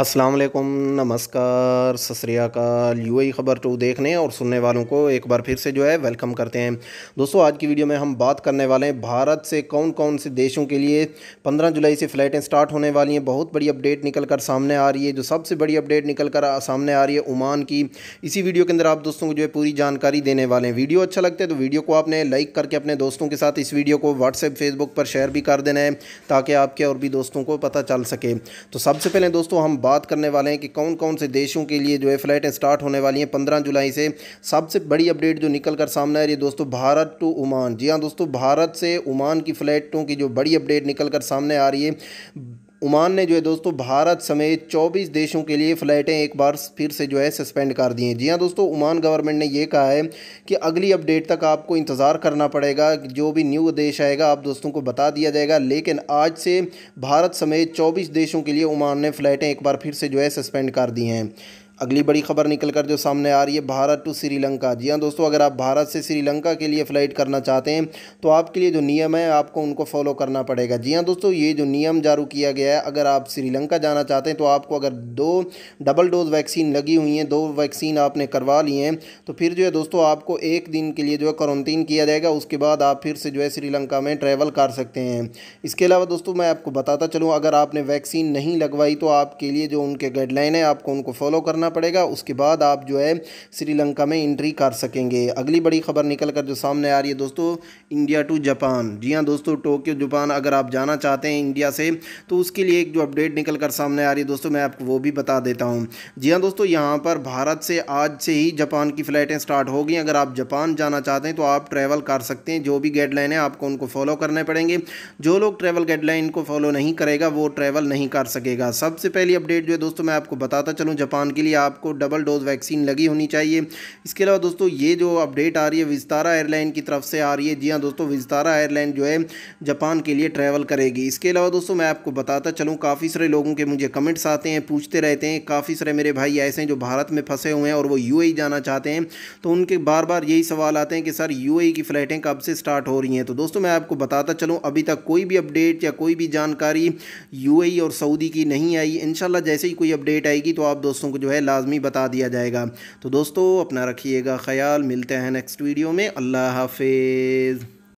अस्सलाम वालेकुम नमस्कार सतरियाकाल ए ख़बर टू तो देखने और सुनने वालों को एक बार फिर से जो है वेलकम करते हैं दोस्तों आज की वीडियो में हम बात करने वाले हैं भारत से कौन कौन से देशों के लिए 15 जुलाई से फ़्लाइटें स्टार्ट होने वाली हैं बहुत बड़ी अपडेट निकल कर सामने आ रही है जो सबसे बड़ी अपडेट निकल कर सामने आ रही है ओमान की इसी वीडियो के अंदर आप दोस्तों को जो है पूरी जानकारी देने वाले हैं वीडियो अच्छा लगता है तो वीडियो को आपने लाइक करके अपने दोस्तों के साथ इस वीडियो को व्हाट्सएप फेसबुक पर शेयर भी कर देना है ताकि आपके और भी दोस्तों को पता चल सके तो सबसे पहले दोस्तों हम बात करने वाले हैं कि कौन कौन से देशों के लिए जो है फ़्लाइटें स्टार्ट होने वाली हैं पंद्रह जुलाई से सबसे बड़ी अपडेट जो निकल कर सामने आ रही है दोस्तों भारत टू ओमान जी हाँ दोस्तों भारत से ओमान की फ़्लाइटों की जो बड़ी अपडेट निकल कर सामने आ रही है ओमान ने जो है दोस्तों भारत समेत 24 देशों के लिए फ़्लाइटें एक बार फिर से जो है सस्पेंड कर दी हैं जी हाँ दोस्तों ओमान गवर्नमेंट ने यह कहा है कि अगली अपडेट तक आपको इंतज़ार करना पड़ेगा जो भी न्यू देश आएगा आप दोस्तों को बता दिया जाएगा लेकिन आज से भारत समेत चौबीस देशों के लिए ओमान ने फ़्लाइटें एक बार फिर से जो है सस्पेंड कर दी हैं अगली बड़ी खबर निकल कर जो सामने आ रही है भारत टू श्रीलंका जी हाँ दोस्तों अगर आप भारत से श्रीलंका के लिए फ़्लाइट करना चाहते हैं तो आपके लिए जो नियम है आपको उनको फॉलो करना पड़ेगा जी हाँ दोस्तों ये जो नियम जारू किया गया है अगर आप श्रीलंका जाना चाहते हैं तो आपको अगर दो डबल डोज वैक्सीन लगी हुई हैं दो वैक्सीन आपने करवा ली हैं तो फिर जो है दोस्तों आपको एक दिन के लिए जो है क्वारंटीन किया जाएगा उसके बाद आप फिर से जो है श्रीलंका में ट्रैवल कर सकते हैं इसके अलावा दोस्तों मैं आपको बताता चलूँ अगर आपने वैक्सीन नहीं लगवाई तो आपके लिए जो उनके गाइडलाइन है आपको उनको फॉलो करना करना पड़ेगा उसके बाद आप जो है श्रीलंका में इंट्री कर सकेंगे अगली बड़ी खबर निकल कर जो सामने आ रही है दोस्तों इंडिया टू जापान जी हाँ दोस्तों टोक्यो जापान अगर आप जाना चाहते हैं इंडिया से तो उसके लिए एक जो अपडेट निकल कर सामने आ रही है दोस्तों मैं आपको वो भी बता देता हूँ जी हाँ दोस्तों यहाँ पर भारत से आज से ही जापान की फ़्लाइटें स्टार्ट हो गई अगर आप जापान जाना चाहते हैं तो आप ट्रैवल कर सकते हैं जो भी गाइडलाइन है आपको उनको फॉलो करने पड़ेंगे जो लोग ट्रैवल गाइडलाइन को फॉलो नहीं करेगा वो ट्रैवल नहीं कर सकेगा सबसे पहली अपडेट जो है दोस्तों मैं आपको बताता चलूँ जापान के लिए आपको डबल डोज वैक्सीन लगी होनी चाहिए इसके अलावा दोस्तों ये जो अपडेट आ रही है विस्तारा एयरलाइन की तरफ से आ रही है जी हाँ दोस्तों विस्तारा एयरलाइन जो है जापान के लिए ट्रैवल करेगी इसके अलावा दोस्तों मैं आपको बताता चलूँ काफ़ी सारे लोगों के मुझे कमेंट्स आते हैं पूछते रहते हैं काफ़ी सारे मेरे भाई ऐसे हैं जो भारत में फंसे हुए हैं और वो यू e जाना चाहते हैं तो उनके बार बार यही सवाल आते हैं कि सर यू e की फ़्लाइटें कब से स्टार्ट हो रही हैं तो दोस्तों मैं आपको बताता चलूँ अभी तक कोई भी अपडेट या कोई भी जानकारी यू e और सऊदी की नहीं आई इन जैसे ही कोई अपडेट आएगी तो आप दोस्तों को जो है लाजमी बता दिया जाएगा तो दोस्तों अपना रखिएगा ख्याल मिलते हैं नेक्स्ट वीडियो में अल्लाह हाफिज़